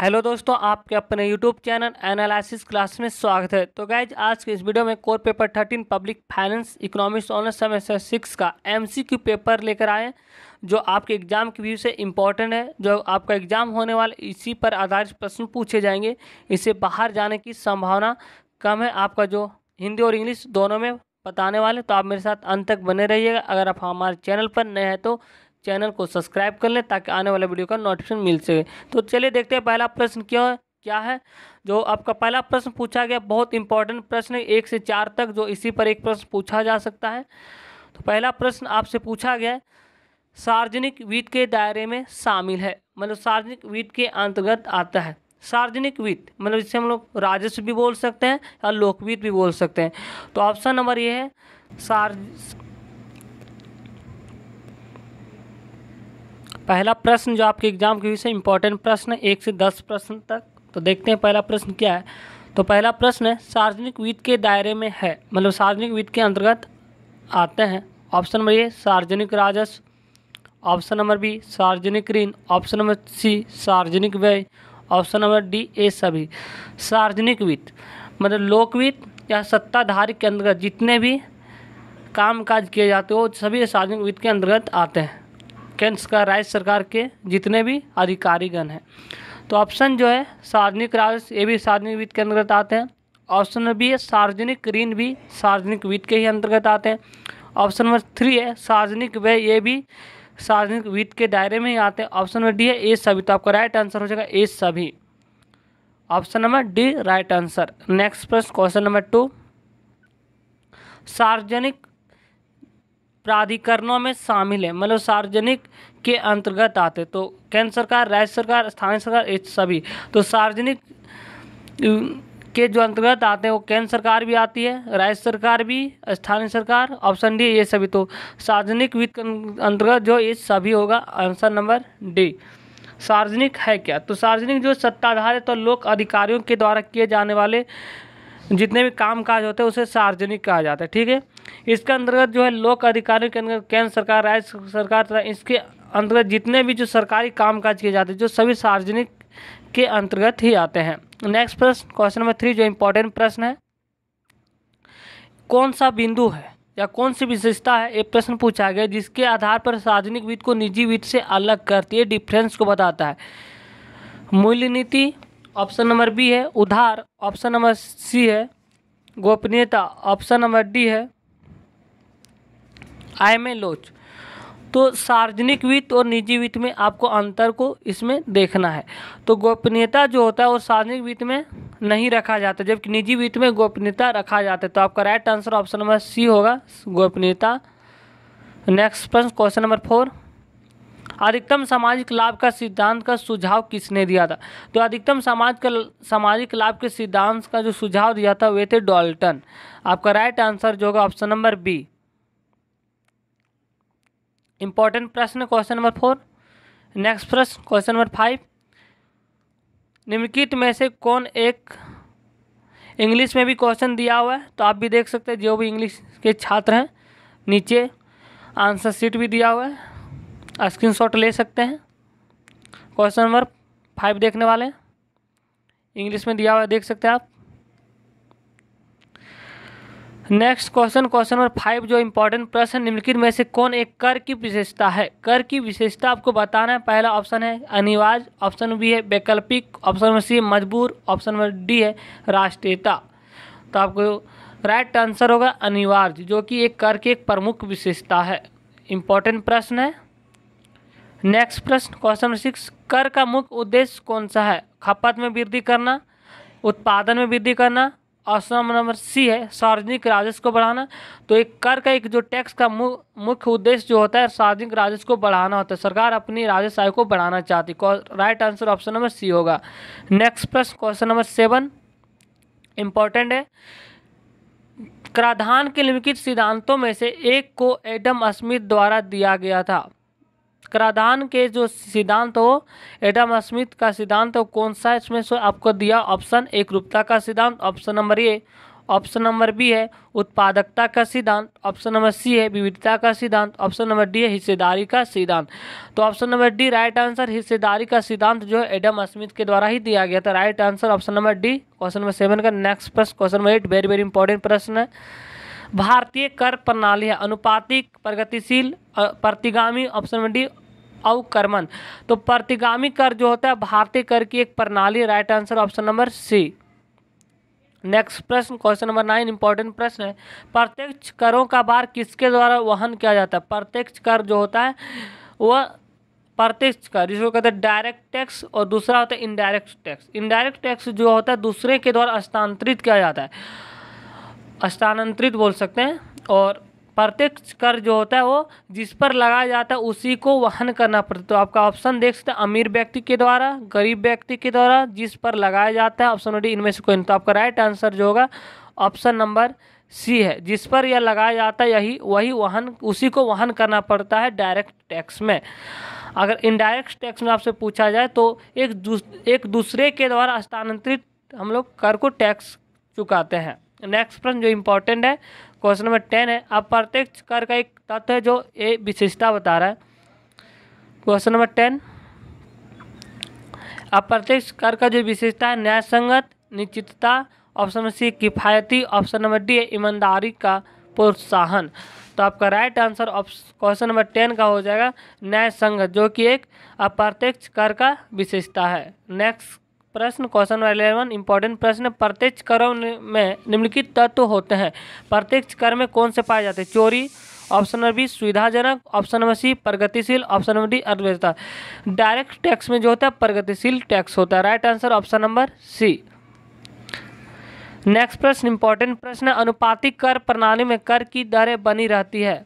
hello दोस्तों आपके अपने यूट्यूब चैनल एनालिसिस क्लास में स्वागत है तो गैज आज के इस वीडियो में core paper thirteen public finance economics honour semester six का एमसीक्यू पेपर लेकर आए जो आपके एग्जाम के व्यू से इम्पॉर्टेंट है जो आपका एग्जाम होने वाला इसी पर आधारित प्रश्न पूछे जाएंगे इसे बाहर जाने की संभावना कम है आपका जो हिंदी और इंग्लिश दोनों में बताने वाले तो आप मेरे साथ अंत तक बने रहिएगा अगर आप हमारे चैनल पर नए हैं तो चैनल को सब्सक्राइब कर लें ताकि आने वाले वीडियो का नोटिफिकेशन मिल सके तो चलिए देखते हैं पहला प्रश्न क्यों है क्या है जो आपका पहला प्रश्न पूछा गया बहुत इंपॉर्टेंट प्रश्न है एक से चार तक जो इसी पर एक प्रश्न पूछा जा सकता है तो पहला प्रश्न आपसे पूछा गया सार्वजनिक वित्त के दायरे में शामिल है मतलब सार्वजनिक वित्त के अंतर्गत आता है सार्वजनिक वित्त मतलब जिससे हम लोग राजस्व भी बोल सकते हैं या लोकवित्त भी बोल सकते हैं तो ऑप्शन नंबर ये है सार्व पहला प्रश्न जो आपके एग्जाम के विषय इंपॉर्टेंट प्रश्न है एक से दस प्रश्न तक तो देखते हैं पहला प्रश्न क्या है तो पहला प्रश्न है सार्वजनिक वित्त के दायरे में है मतलब सार्वजनिक वित्त के अंतर्गत आते हैं ऑप्शन नंबर ए सार्वजनिक राजस्व ऑप्शन नंबर बी सार्वजनिक ऋण ऑप्शन नंबर सी सार्वजनिक व्यय ऑप्शन नंबर डी ए सभी सार्वजनिक वित्त मतलब लोकवित्त या सत्ताधारी के अंतर्गत जितने भी काम काज किए जाते हो सभी सार्वजनिक वित्त के अंतर्गत आते हैं केंद्र सरकार राज्य सरकार के जितने भी अधिकारीगण हैं तो ऑप्शन जो है सार्वजनिक राजस्व ये भी सार्वजनिक वित्त के अंतर्गत आते हैं ऑप्शन नंबर बी है सार्वजनिक ऋण भी सार्वजनिक वित्त के ही अंतर्गत आते हैं ऑप्शन नंबर थ्री है सार्वजनिक व्यय ये भी सार्वजनिक वित्त के दायरे में ही आते हैं ऑप्शन नंबर डी है ए सभी तो आपका राइट आंसर हो जाएगा ए सभी option number D right answer next प्रश्न क्वेश्चन नंबर टू सार्वजनिक प्राधिकरणों में शामिल है मतलब सार्वजनिक के अंतर्गत आते तो केंद्र सरकार राज्य सरकार स्थानीय सरकार सभी तो सार्वजनिक के जो अंतर्गत आते हैं वो केंद्र सरकार भी आती है राज्य सरकार भी स्थानीय सरकार ऑप्शन डी ये सभी तो सार्वजनिक वित्त अंतर्गत जो ये सभी होगा आंसर नंबर डी सार्वजनिक है क्या तो सार्वजनिक जो सत्ताधारित तो और लोक अधिकारियों के द्वारा किए जाने वाले जितने भी काम काज होते हैं उसे सार्वजनिक कहा जाता है ठीक है इसके अंतर्गत जो है लोक अधिकारियों के अंदर केंद्र सरकार राज्य सरकार तथा इसके अंतर्गत जितने भी जो सरकारी काम काज किए जाते हैं जो सभी सार्वजनिक के अंतर्गत ही आते हैं नेक्स्ट प्रश्न क्वेश्चन नंबर थ्री जो इम्पोर्टेंट प्रश्न है कौन सा बिंदु है या कौन सी विशेषता है ये प्रश्न पूछा गया जिसके आधार पर सार्वजनिक वित्त को निजी वित्त से अलग करती है डिफरेंस को बताता है मूल्य नीति ऑप्शन नंबर बी है उधार ऑप्शन नंबर सी है गोपनीयता ऑप्शन नंबर डी है आय में लोच तो सार्वजनिक वित्त और निजी वित्त में आपको अंतर को इसमें देखना है तो गोपनीयता जो होता है वो सार्वजनिक वित्त में नहीं रखा जाता जबकि निजी वित्त में गोपनीयता रखा जाता है तो आपका right answer option number C होगा गोपनीयता नेक्स्ट प्रश्न क्वेश्चन नंबर फोर अधिकतम सामाजिक लाभ का सिद्धांत का सुझाव किसने दिया था तो अधिकतम समाज का सामाजिक लाभ के सिद्धांत का जो सुझाव दिया था वे थे डॉल्टन आपका राइट आंसर जो होगा ऑप्शन नंबर बी इंपॉर्टेंट प्रश्न क्वेश्चन नंबर फोर नेक्स्ट प्रश्न क्वेश्चन नंबर फाइव निम्नलिखित में से कौन एक इंग्लिश में भी क्वेश्चन दिया हुआ है तो आप भी देख सकते हैं जो भी इंग्लिश के छात्र हैं नीचे आंसर सीट भी दिया हुआ है स्क्रीनशॉट ले सकते हैं क्वेश्चन नंबर फाइव देखने वाले हैं इंग्लिश में दिया हुआ देख सकते हैं आप next question question number five जो इम्पोर्टेंट प्रश्न निम्नलिखित में से कौन एक कर की विशेषता है कर की विशेषता आपको बताना है पहला ऑप्शन है अनिवार्य ऑप्शन बी है वैकल्पिक ऑप्शन नंबर सी मजबूर ऑप्शन नंबर डी है राष्ट्रीयता तो आपको राइट आंसर होगा अनिवार्य जो कि एक कर की एक प्रमुख विशेषता है इम्पोर्टेंट प्रश्न है नेक्स्ट प्रश्न क्वेश्चन सिक्स कर का मुख्य उद्देश्य कौन सा है खपत में वृद्धि करना उत्पादन में वृद्धि करना ऑप्शन नंबर सी है सार्वजनिक राजस्व को बढ़ाना तो एक कर का एक जो टैक्स का मुख्य उद्देश्य जो होता है सार्वजनिक राजस्व को बढ़ाना होता है सरकार अपनी राजस्व आय को बढ़ाना चाहती right answer option number C होगा नेक्स्ट प्रश्न क्वेश्चन नंबर सेवन इम्पॉर्टेंट है कराधान के निम्नलिखित सिद्धांतों में से एक को एडम स्मिथ द्वारा दिया गया था कराधान के जो सिद्धांत हो एडम स्मिथ का सिद्धांत हो कौन सा इसमें से आपको दिया ऑप्शन एक रूपता का सिद्धांत option number A option number B है उत्पादकता का सिद्धांत ऑप्शन नंबर सी है विविधता का सिद्धांत ऑप्शन नंबर डी है हिस्सेदारी का सिद्धांत तो option number D right answer हिस्सेदारी का सिद्धांत जो है एडम स्मिथ के द्वारा ही दिया गया था right answer option number D question number seven का नेक्स्ट प्रश्न question number eight very very important प्रश्न है भारतीय कर प्रणाली है अनुपातिक प्रगतिशील प्रतिगामी ऑप्शन डी अवक्रमण तो प्रतिगामी कर जो होता है भारतीय कर की एक प्रणाली right answer option number C next प्रश्न क्वेश्चन नंबर नाइन इंपॉर्टेंट प्रश्न है प्रत्यक्ष करों का भार किसके द्वारा वहन किया जाता है प्रत्यक्ष कर जो होता है वह प्रत्यक्ष कर जिसको कहते हैं डायरेक्ट टैक्स और दूसरा होता है इनडायरेक्ट टैक्स इनडायरेक्ट टैक्स जो होता है दूसरे के द्वारा स्थानांतरित किया जाता है स्थानांतरित बोल सकते हैं और प्रत्यक्ष कर जो होता है वो जिस पर लगाया जाता है उसी को वहन करना पड़ता है तो आपका ऑप्शन देख सकते हैं अमीर व्यक्ति के द्वारा गरीब व्यक्ति के द्वारा जिस पर लगाया जाता है ऑप्शन डी इनमें से कोई नहीं तो आपका राइट आंसर जो होगा ऑप्शन नंबर सी है जिस पर यह लगाया जाता है यही वही वहन उसी को वहन करना पड़ता है डायरेक्ट टैक्स में अगर इनडायरेक्ट टैक्स में आपसे पूछा जाए तो एक दूसरे के द्वारा स्थानांतरित हम लोग कर को टैक्स चुकाते हैं नेक्स्ट प्रश्न जो इम्पोर्टेंट है क्वेश्चन नंबर टेन है अप्रत्यक्ष कर का एक तत्व है जो ये विशेषता बता रहा है क्वेश्चन नंबर टेन अप्रत्यक्ष कर का जो विशेषता है न्याय संगत निश्चितता ऑप्शन नंबर सी किफ़ायती ऑप्शन नंबर डी है ईमानदारी का प्रोत्साहन तो आपका right answer question number ten का हो जाएगा न्याय संगत जो कि एक अप्रत्यक्ष कर का विशेषता है नेक्स्ट प्रश्न क्वेश्चन नंबर इलेवन इंपॉर्टेंट प्रश्न प्रत्यक्ष करों में निम्नलिखित तत्व होते हैं प्रत्यक्ष कर में कौन से पाए जाते हैं चोरी ऑप्शन नंबर बी सुविधाजनक ऑप्शन नंबर सी प्रगतिशील ऑप्शन नंबर डी अर्थव्यवस्था डायरेक्ट टैक्स में जो होता है प्रगतिशील टैक्स होता है right answer option number C next प्रश्न इंपॉर्टेंट प्रश्न अनुपातिक कर प्रणाली में कर की दरें बनी रहती है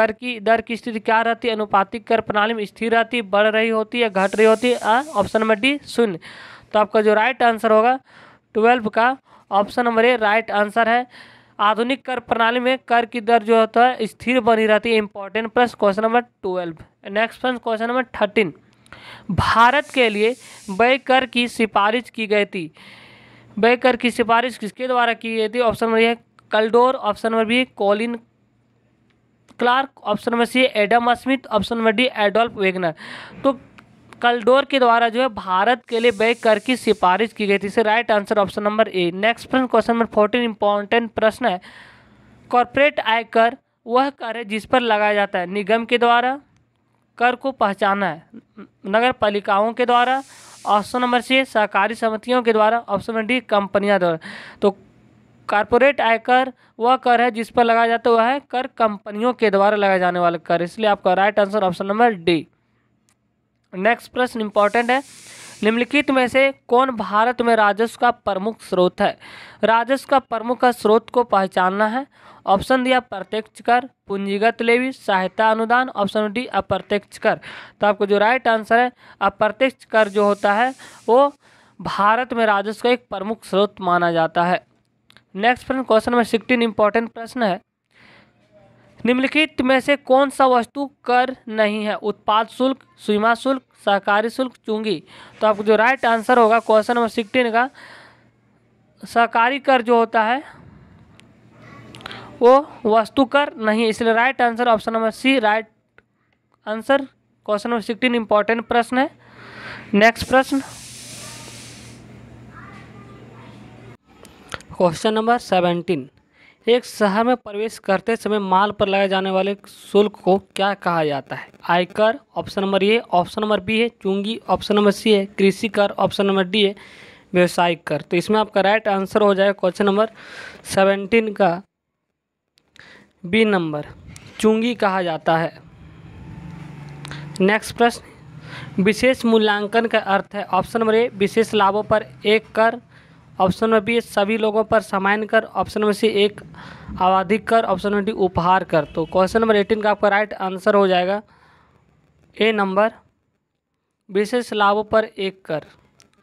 कर की दर की स्थिति क्या रहती है अनुपातिक कर प्रणाली में स्थिर रहती बढ़ रही होती है घट रही होती है ऑप्शन नंबर डी शून्य तो आपका जो राइट आंसर होगा ट्वेल्व का option number A right answer है आधुनिक कर प्रणाली में कर की दर जो होता है स्थिर बनी रहती है इंपॉर्टेंट प्रश्न क्वेश्चन नंबर ट्वेल्व नेक्स्ट प्रश्न क्वेश्चन नंबर थर्टीन भारत के लिए व्यय कर की सिफारिश की गई थी व्यय कर की सिफारिश किसके द्वारा की गई थी option number A Kaldor option number B Colin Clark option number C Adam Smith option number D Adolf Wagner तो कलडोर के द्वारा जो है भारत के लिए बैक कर की सिफारिश की गई थी इसे right answer option number A next प्रश्न क्वेश्चन नंबर फोर्टीन इंपॉर्टेंट प्रश्न है कॉरपोरेट आयकर वह कर है जिस पर लगाया जाता है निगम के द्वारा कर को पहचाना है नगर पालिकाओं के द्वारा ऑप्शन नंबर सी सहकारी समितियों के द्वारा ऑप्शन नंबर डी कंपनियां द्वारा तो कॉरपोरेट आयकर वह कर है जिस पर लगाया जाता है वह है कर कंपनियों के द्वारा लगाए जाने वाला कर इसलिए आपका right answer option number D next प्रश्न इंपॉर्टेंट है निम्नलिखित में से कौन भारत में राजस्व का प्रमुख स्रोत है राजस्व का प्रमुख स्रोत को पहचानना है ऑप्शन दिया प्रत्यक्ष कर पूंजीगत लेवी सहायता अनुदान ऑप्शन डी अप्रत्यक्ष कर तो आपको जो राइट आंसर है अप्रत्यक्ष कर जो होता है वो भारत में राजस्व का एक प्रमुख स्रोत माना जाता है नेक्स्ट प्रश्न क्वेश्चन नंबर सिक्सटीन इंपॉर्टेंट प्रश्न है निम्नलिखित में से कौन सा वस्तु कर नहीं है उत्पाद शुल्क सीमा शुल्क सहकारी शुल्क चूंगी तो आपको जो राइट आंसर होगा क्वेश्चन नंबर सिक्सटीन का सहकारी कर जो होता है वो वस्तु कर नहीं इसलिए right answer option number C right answer question number sixteen important प्रश्न है नेक्स्ट प्रश्न क्वेश्चन नंबर सेवेंटीन एक शहर में प्रवेश करते समय माल पर लगाए जाने वाले शुल्क को क्या कहा जाता है आयकर option number A option number B है चुंगी ऑप्शन नंबर सी है कृषि कर ऑप्शन नंबर डी है व्यवसायिक कर तो इसमें आपका राइट आंसर हो जाएगा क्वेश्चन नंबर सेवेंटीन का बी नंबर चुंगी कहा जाता है नेक्स्ट प्रश्न विशेष मूल्यांकन का अर्थ है ऑप्शन नंबर ए विशेष लाभों पर एक कर ऑप्शन में बी सभी लोगों पर सामान्य कर ऑप्शन नंबर सी एक आवाधिक कर ऑप्शन नंबर डी उपहार कर तो क्वेश्चन नंबर एटीन का आपका राइट आंसर हो जाएगा ए नंबर विशेष लाभों पर एक कर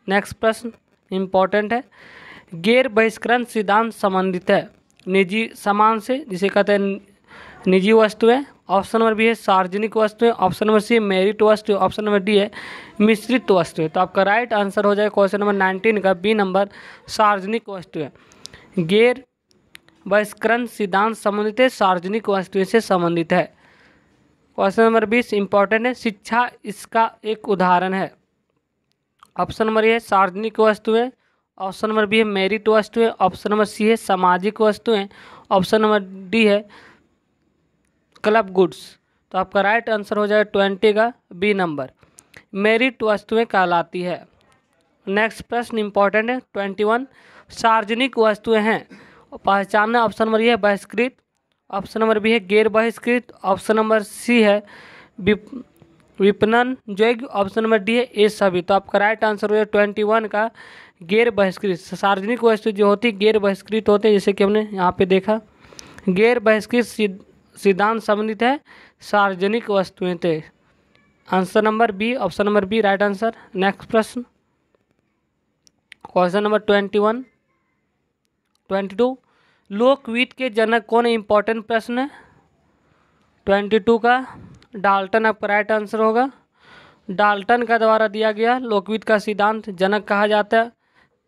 नेक्स्ट प्रश्न इम्पॉर्टेंट है गैर बहिष्करण सिद्धांत संबंधित है निजी सामान से जिसे कहते हैं निजी वस्तुएं ऑप्शन नंबर बी है सार्वजनिक है ऑप्शन नंबर सी है मेरिट वस्तु ऑप्शन नंबर डी है मिश्रित है तो आपका राइट आंसर हो जाएगा क्वेश्चन नंबर नाइनटीन का बी नंबर सार्वजनिक है गैर बहिष्करण सिद्धांत संबंधित है सार्वजनिक वस्तुएं से संबंधित है क्वेश्चन नंबर बीस इंपॉर्टेंट है शिक्षा इसका एक उदाहरण है ऑप्शन नंबर ए है सार्वजनिक है ऑप्शन नंबर बी है मेरिट है ऑप्शन नंबर सी है सामाजिक है ऑप्शन नंबर डी है क्लब गुड्स तो आपका राइट आंसर हो जाएगा ट्वेंटी का बी नंबर मेरिट वस्तुएं कहलाती है नेक्स्ट प्रश्न इंपॉर्टेंट है ट्वेंटी वन सार्वजनिक वस्तुएं हैं पहचानना ऑप्शन नंबर ये है बहिष्कृत ऑप्शन नंबर बी है गैर बहिष्कृत ऑप्शन नंबर सी है विपणन जो है ऑप्शन नंबर डी है ए सभी तो आपका राइट आंसर हो जाए ट्वेंटी वन का गैर बहिष्कृत सार्वजनिक वस्तु जो होती है गैर बहिष्कृत होते हैं जैसे कि हमने यहाँ पे देखा गैर बहिष्कृत सिद्धांत संबंधित है सार्वजनिक वस्तुएं थे answer number B option number B right answer next प्रश्न question number twenty one twenty two लोकवीत के जनक कौन इंपॉर्टेंट प्रश्न है ट्वेंटी टू का डाल्टन आपका राइट आंसर होगा डाल्टन का द्वारा दिया गया लोकवीत का सिद्धांत जनक कहा जाता है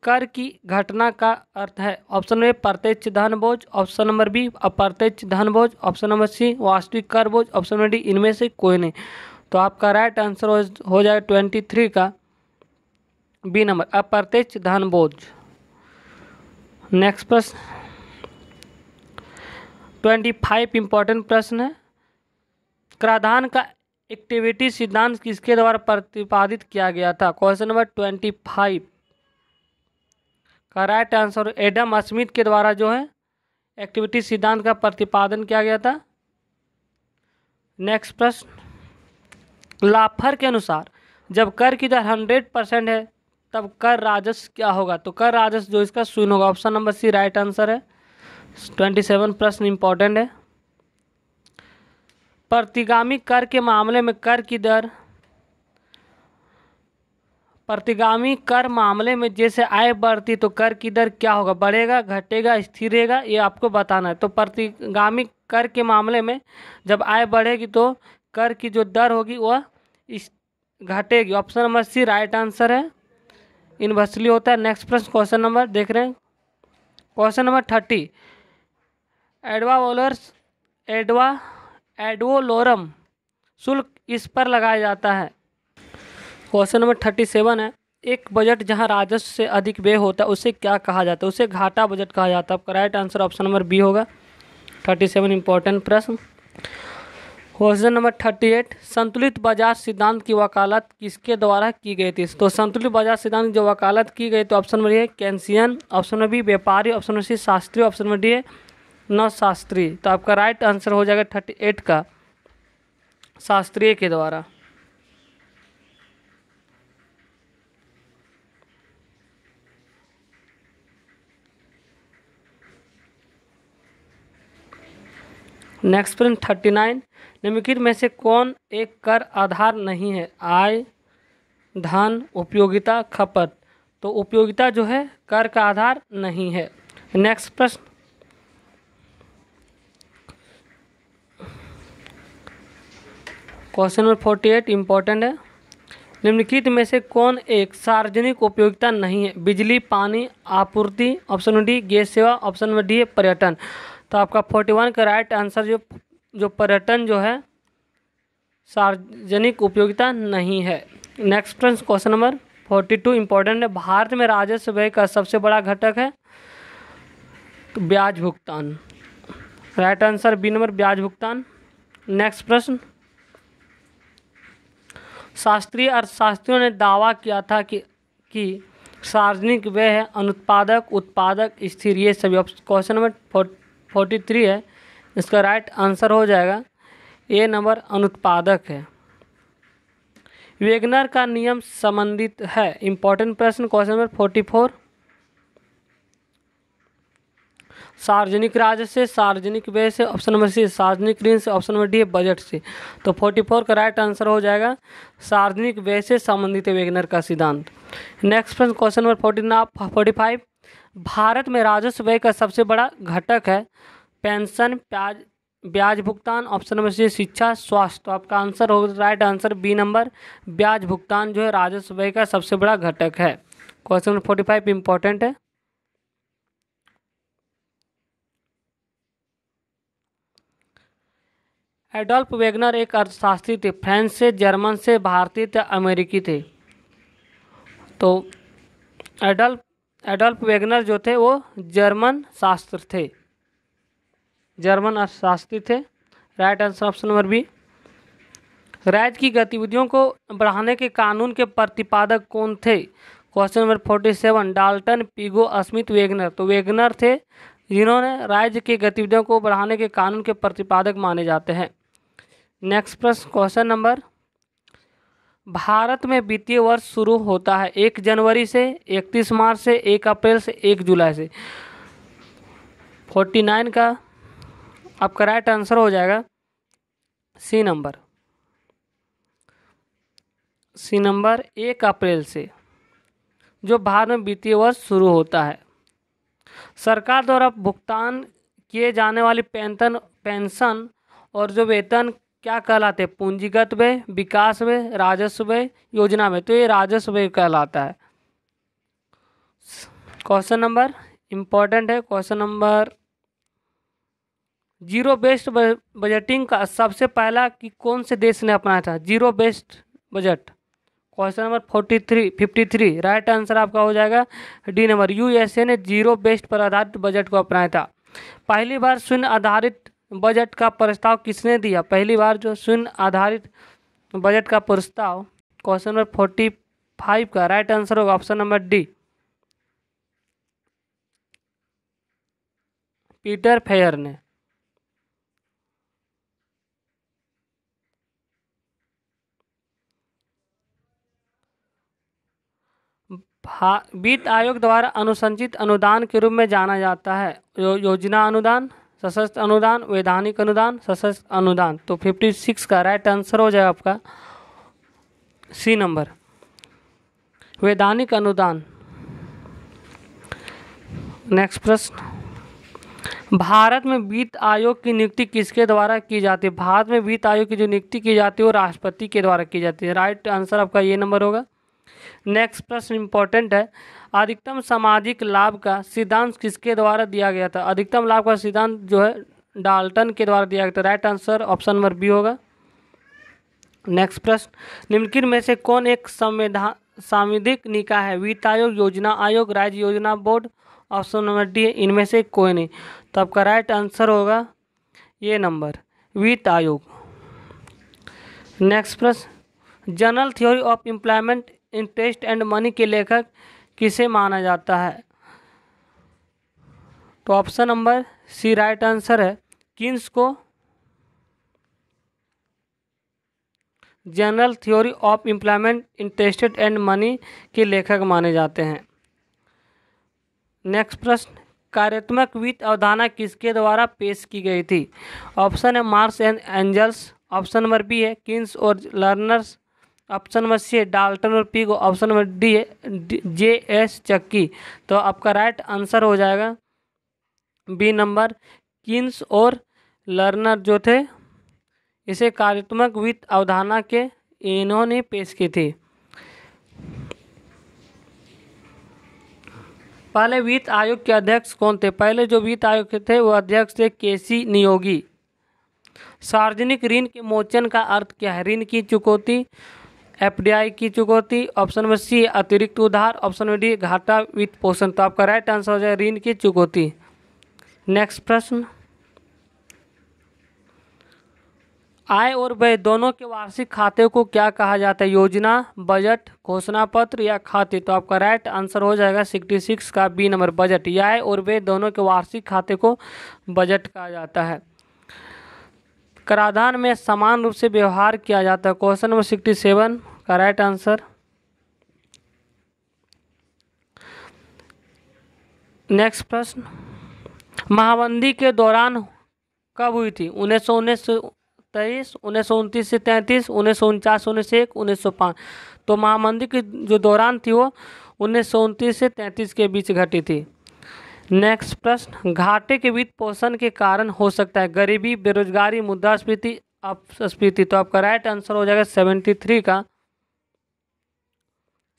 कर की घटना का अर्थ है ऑप्शन ए प्रत्यक्ष धन बोझ ऑप्शन नंबर बी अप्रत्यक्ष धन बोझ ऑप्शन नंबर सी वास्तविक कर बोझ ऑप्शन नंबर डी इनमें से कोई नहीं तो आपका राइट आंसर हो जाएगा ट्वेंटी थ्री का बी नंबर अप्रत्यक्ष धन बोझ नेक्स्ट प्रश्न ट्वेंटी फाइव इंपॉर्टेंट प्रश्न है कराधान का एक्टिविटी सिद्धांत किसके द्वारा प्रतिपादित किया गया था क्वेश्चन नंबर ट्वेंटी फाइव का राइट आंसर एडम स्मिथ के द्वारा जो है एक्टिविटी सिद्धांत का प्रतिपादन किया गया था नेक्स्ट प्रश्न लाफर के अनुसार जब कर की दर हंड्रेड परसेंट है तब कर राजस्व क्या होगा तो कर राजस्व जो इसका शून्य होगा option number C right answer है ट्वेंटी सेवन प्रश्न इंपॉर्टेंट है प्रतिगामी कर के मामले में कर की दर प्रतिगामी कर मामले में जैसे आय बढ़ती तो कर की दर क्या होगा बढ़ेगा घटेगा स्थिरेगा ये आपको बताना है तो प्रतिगामी कर के मामले में जब आय बढ़ेगी तो कर की जो दर होगी वह घटेगी option number C right answer है इनवर्सली होता है नेक्स्ट प्रश्न क्वेश्चन नंबर देख रहे हैं क्वेश्चन नंबर थर्टी एडवावोलर्स एडवा एडवोलोरम शुल्क इस पर लगाया जाता है क्वेश्चन नंबर थर्टी सेवन है एक बजट जहां राजस्व से अधिक व्यय होता है उसे क्या कहा जाता है उसे घाटा बजट कहा जाता है आपका right answer option number B होगा थर्टी सेवन इंपॉर्टेंट प्रश्न क्वेश्चन नंबर थर्टी एट संतुलित बाजार सिद्धांत की वकालत किसके द्वारा की गई थी तो संतुलित बाजार सिद्धांत जो वकालत की गई तो option number A Keynesian option number B व्यापारी ऑप्शन नंबर सी शास्त्री ऑप्शन नंबर डी है नौ शास्त्री तो आपका राइट आंसर हो जाएगा थर्टी एट का शास्त्रीय के द्वारा नेक्स्ट प्रश्न थर्टी नाइन निम्नलिखित में से कौन एक कर आधार नहीं है आय धन उपयोगिता खपत तो उपयोगिता जो है कर का आधार नहीं है नेक्स्ट प्रश्न question number forty eight important है निम्नलिखित में से कौन एक सार्वजनिक उपयोगिता नहीं है बिजली पानी आपूर्ति ऑप्शन डी गैस सेवा ऑप्शन नंबर डी है पर्यटन तो आपका फोर्टी वन का राइट आंसर जो जो पर्यटन जो है सार्वजनिक उपयोगिता नहीं है नेक्स्ट प्रश्न question number forty two important है भारत में राजस्व व्यय का सबसे बड़ा घटक है तो ब्याज भुगतान राइट आंसर बी नंबर ब्याज भुगतान नेक्स्ट प्रश्न शास्त्रीय अर्थशास्त्रियों ने दावा किया था कि कि सार्वजनिक व्यय है अनुत्पादक उत्पादक स्थिर ये सभी क्वेश्चन नंबर फोर्टी थ्री है इसका राइट आंसर हो जाएगा ए नंबर अनुत्पादक है वेगनर का नियम संबंधित है इंपॉर्टेंट प्रश्न क्वेश्चन नंबर फोर्टी फोर सार्वजनिक राज्य से सार्वजनिक व्यय से ऑप्शन नंबर सी सार्वजनिक ऋण से ऑप्शन नंबर डी है बजट से तो फोर्टी फोर का राइट आंसर हो जाएगा सार्वजनिक व्यय से संबंधित वेगनर का सिद्धांत नेक्स्ट प्रश्न question number forty forty five भारत में राजस्व व्यय का सबसे बड़ा घटक है पेंशन ब्याज ब्याज भुगतान ऑप्शन नंबर सी शिक्षा स्वास्थ्य तो आपका आंसर हो राइट आंसर बी नंबर ब्याज भुगतान जो है राजस्व व्यय का सबसे बड़ा घटक है question number forty five important है एडोल्फ वेगनर एक अर्थशास्त्री थे फ्रेंच से जर्मन से भारतीय थे अमेरिकी थे तो एडल्प एडोल्फ वेगनर जो थे वो जर्मन शास्त्र थे जर्मन अर्थशास्त्री थे right answer option number B राज्य की गतिविधियों को बढ़ाने के कानून के प्रतिपादक कौन थे question number forty seven Dalton Pigou Smith Wagner तो वेगनर थे जिन्होंने राज्य की गतिविधियों को बढ़ाने के कानून के प्रतिपादक माने जाते हैं नेक्स्ट प्रश्न क्वेश्चन नंबर भारत में वित्तीय वर्ष शुरू होता है एक जनवरी से इकतीस मार्च से एक अप्रैल से एक जुलाई से फोर्टी नाइन का आपका राइट आंसर हो जाएगा सी नंबर सी नंबर एक अप्रैल से जो भारत में वित्तीय वर्ष शुरू होता है सरकार द्वारा भुगतान किए जाने वाली पेंशन पेंशन और जो वेतन क्या कहलाते हैं पूंजीगत व्यय विकास व्यय राजस्व व्यय योजना में तो ये राजस्व व्यय कहलाता है क्वेश्चन नंबर इम्पॉर्टेंट है question number zero best budgeting का सबसे पहला कि कौन से देश ने अपनाया था zero best budget question number forty three fifty three right answer आपका हो जाएगा डी नंबर यूएसए ने जीरो बेस्ट पर आधारित बजट को अपनाया था पहली बार शून्य आधारित बजट का प्रस्ताव किसने दिया पहली बार जो शून्य आधारित बजट का प्रस्ताव क्वेश्चन नंबर फोर्टी फाइव का राइट आंसर होगा option number D Peter Pyhrr ने वित्त आयोग द्वारा अनुसंचित अनुदान के रूप में जाना जाता है यो, योजना अनुदान सशस्त्र अनुदान वैधानिक अनुदान सशस्त्र अनुदान तो फिफ्टी सिक्स का राइट आंसर हो जाएगा आपका सी नंबर वैधानिक अनुदान नेक्स्ट प्रश्न भारत में वित्त आयोग की नियुक्ति किसके द्वारा की जाती है भारत में वित्त आयोग की जो नियुक्ति की जाती है वो राष्ट्रपति के द्वारा की जाती है राइट आंसर आपका ये नंबर होगा नेक्स्ट प्रश्न इंपॉर्टेंट है अधिकतम सामाजिक लाभ का सिद्धांत किसके द्वारा दिया गया था अधिकतम लाभ का सिद्धांत जो है डाल्टन के द्वारा दिया गया था right answer option number B होगा नेक्स्ट प्रश्न निम्नलिखित में से कौन एक संविधान सामिधिक निकाय है वित्त आयोग योजना आयोग राज्य योजना बोर्ड ऑप्शन नंबर डी इनमें से कोई नहीं तो आपका राइट आंसर होगा ये नंबर वित्त आयोग नेक्स्ट प्रश्न general theory of employment interest and money के लेखक किसे माना जाता है तो option number C right answer है किन्स को general theory of employment interested and money के लेखक माने जाते हैं नेक्स्ट प्रश्न कार्यात्मक वित्त अवधारणा किसके द्वारा पेश की गई थी ऑप्शन है Marx and Engels option number B है किन्स और Lerners option number C Dalton और Pigou option number D J S चक्की तो आपका राइट आंसर हो जाएगा बी नंबर किन्स और लर्नर जो थे इसे कार्यात्मक वित्त अवधारणा के इन्होंने पेश की थी पहले वित्त आयोग के अध्यक्ष कौन थे पहले जो वित्त आयोग के थे वो अध्यक्ष थे केसी नियोगी सार्वजनिक ऋण के मोचन का अर्थ क्या है ऋण की चुकौती एफडीआई की चुकौती ऑप्शन नंबर सी अतिरिक्त उधार ऑप्शन नंबर डी घाटा वित्त पोषण तो आपका राइट आंसर हो जाएगा ऋण की चुकौती नेक्स्ट प्रश्न आय और व्यय दोनों के वार्षिक खाते को क्या कहा जाता है योजना बजट घोषणा पत्र या खाते तो आपका राइट आंसर हो जाएगा सिक्सटी सिक्स का बी नंबर बजट या आय और व्यय दोनों के वार्षिक खाते को बजट कहा जाता है कराधान में समान रूप से व्यवहार किया जाता है क्वेश्चन नंबर सिक्सटी सेवन का राइट आंसर नेक्स्ट प्रश्न महाबंदी के दौरान कब हुई थी उन्नीस सौ उन्नीस तेईस उन्नीस सौ उनतीस से तैंतीस उन्नीस सौ उनचास उन्नीस एक उन्नीस सौ पाँच तो महामंदी की जो दौरान थी वो उन्नीस सौ उनतीस से तैंतीस के बीच घटी थी नेक्स्ट प्रश्न घाटे के वित्त पोषण के कारण हो सकता है गरीबी बेरोजगारी मुद्रास्फीति अपस्फीति तो आपका राइट आंसर हो जाएगा सेवेंटी थ्री का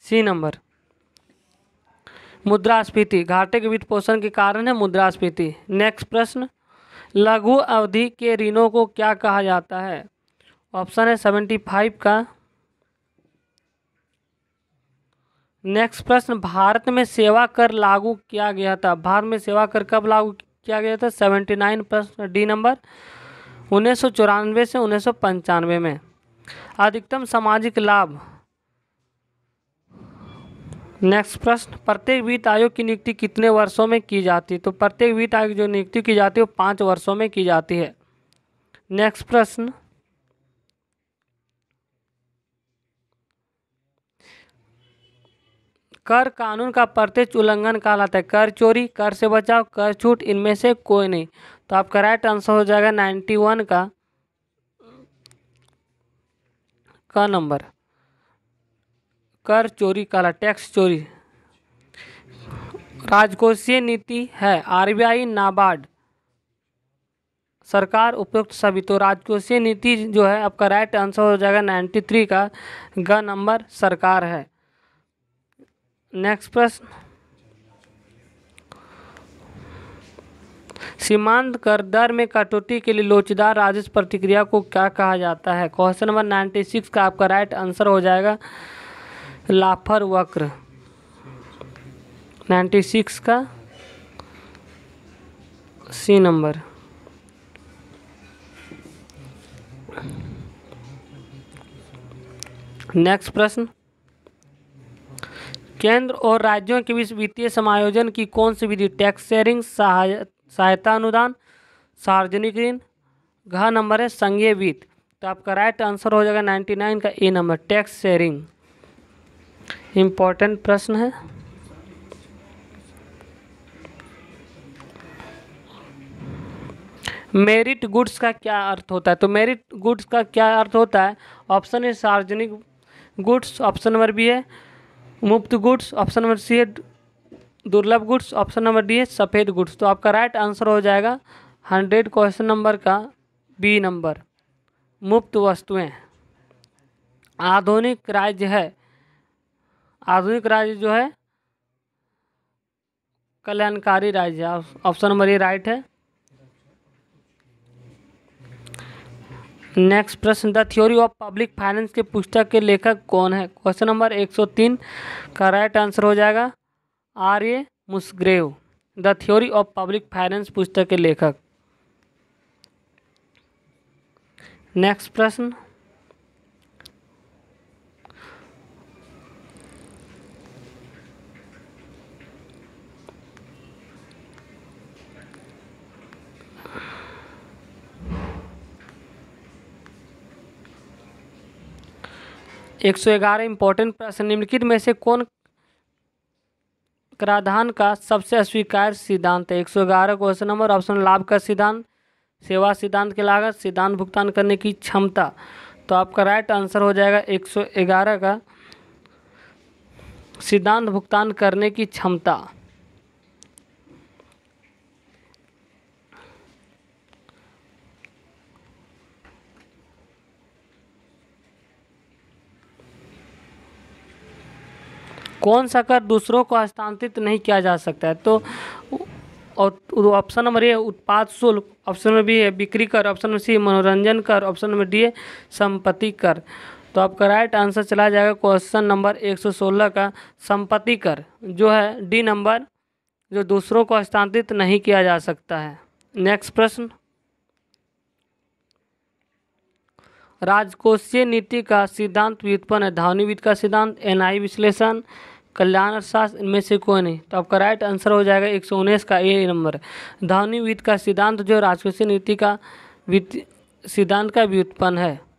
सी नंबर मुद्रास्फीति घाटे के वित्त पोषण के कारण है मुद्रास्फीति नेक्स्ट प्रश्न लघु अवधि के ऋणों को क्या कहा जाता है ऑप्शन है सेवेंटी फाइव का नेक्स्ट प्रश्न भारत में सेवा कर लागू किया गया था भारत में सेवा कर कब लागू किया गया था सेवेंटी नाइन प्रश्न डी नंबर उन्नीस सौ चौरानवे से उन्नीस सौ पंचानवे में अधिकतम सामाजिक लाभ नेक्स्ट प्रश्न प्रत्येक वित्त आयोग की नियुक्ति कितने वर्षों में की जाती है तो प्रत्येक वित्त आयोग जो नियुक्ति की जाती है वो पाँच वर्षों में की जाती है नेक्स्ट प्रश्न कर कानून का प्रत्यक्ष उल्लंघन कहलाता है कर चोरी कर से बचाव कर छूट इनमें से कोई नहीं तो आपका राइट आंसर हो जाएगा नाइन्टी वन का का नंबर कर चोरी काला टैक्स चोरी राजकोषीय नीति है आरबीआई नाबार्ड सरकार उपयुक्त सभी तो राजकोषीय नीति जो है आपका राइट आंसर हो जाएगा नाइन्टी थ्री का ग नंबर सरकार है नेक्स्ट प्रश्न सीमांत कर दर में कटौती के लिए लोचदार राजस्व प्रतिक्रिया को क्या कहा जाता है क्वेश्चन नंबर नाइन्टी सिक्स का आपका राइट आंसर हो जाएगा लाफर वक्र नाइन्टी सिक्स का सी नंबर नेक्स्ट प्रश्न केंद्र और राज्यों के बीच वित्तीय समायोजन की कौन सी विधि टैक्स शेयरिंग सहायता अनुदान सार्वजनिक ऋण घ नंबर है संघीय वित्त तो आपका राइट आंसर हो जाएगा नाइन्टी नाइन का A number tax sharing important प्रश्न है मेरिट गुड्स का क्या अर्थ होता है तो मेरिट गुड्स का क्या अर्थ होता है ऑप्शन ए सार्वजनिक गुड्स ऑप्शन नंबर बी है मुफ्त गुड्स ऑप्शन नंबर सी है दुर्लभ गुड्स ऑप्शन नंबर डी है सफ़ेद गुड्स तो आपका राइट आंसर हो जाएगा हंड्रेड क्वेश्चन नंबर का बी नंबर मुफ्त वस्तुएं आधुनिक राज्य है आधुनिक राज्य जो है कल्याणकारी राज्य ऑप्शन नंबर ये राइट है नेक्स्ट प्रश्न the theory of public finance के पुस्तक के लेखक कौन है क्वेश्चन नंबर 103 का राइट आंसर हो जाएगा R A the theory of public finance पुस्तक के लेखक नेक्स्ट प्रश्न एक सौ ग्यारह इंपॉर्टेंट प्रश्न निम्नलिखित में से कौन कराधान का सबसे अस्वीकार सिद्धांत है एक सौ ग्यारह क्वेश्चन नंबर ऑप्शन लाभ का सिद्धांत सेवा सिद्धांत के लागत सिद्धांत भुगतान करने की क्षमता तो आपका राइट आंसर हो जाएगा एक सौ ग्यारह का सिद्धांत भुगतान करने की क्षमता कौन सा कर दूसरों को हस्तांतरित नहीं किया जा सकता है तो और ऑप्शन तो नंबर ए उत्पाद शुल्क ऑप्शन नंबर बी है बिक्री कर ऑप्शन नंबर सी मनोरंजन कर ऑप्शन नंबर डी है संपत्ति कर तो आपका राइट आंसर चला जाएगा क्वेश्चन नंबर 116 का संपत्ति कर जो है डी नंबर जो दूसरों को हस्तांतरित नहीं किया जा सकता है नेक्स्ट प्रश्न राजकोषीय नीति का सिद्धांत व्युत्पन्न है धावनीविद का सिद्धांत एनआई विश्लेषण कल्याण अर्थशास्त्र इनमें से कोई नहीं तो आपका राइट आंसर हो जाएगा एक सौ उन्नीस का ए नंबर धावनी वित्त का सिद्धांत जो राजकोषीय नीति का वित्त सिद्धांत का व्युत्पन्न है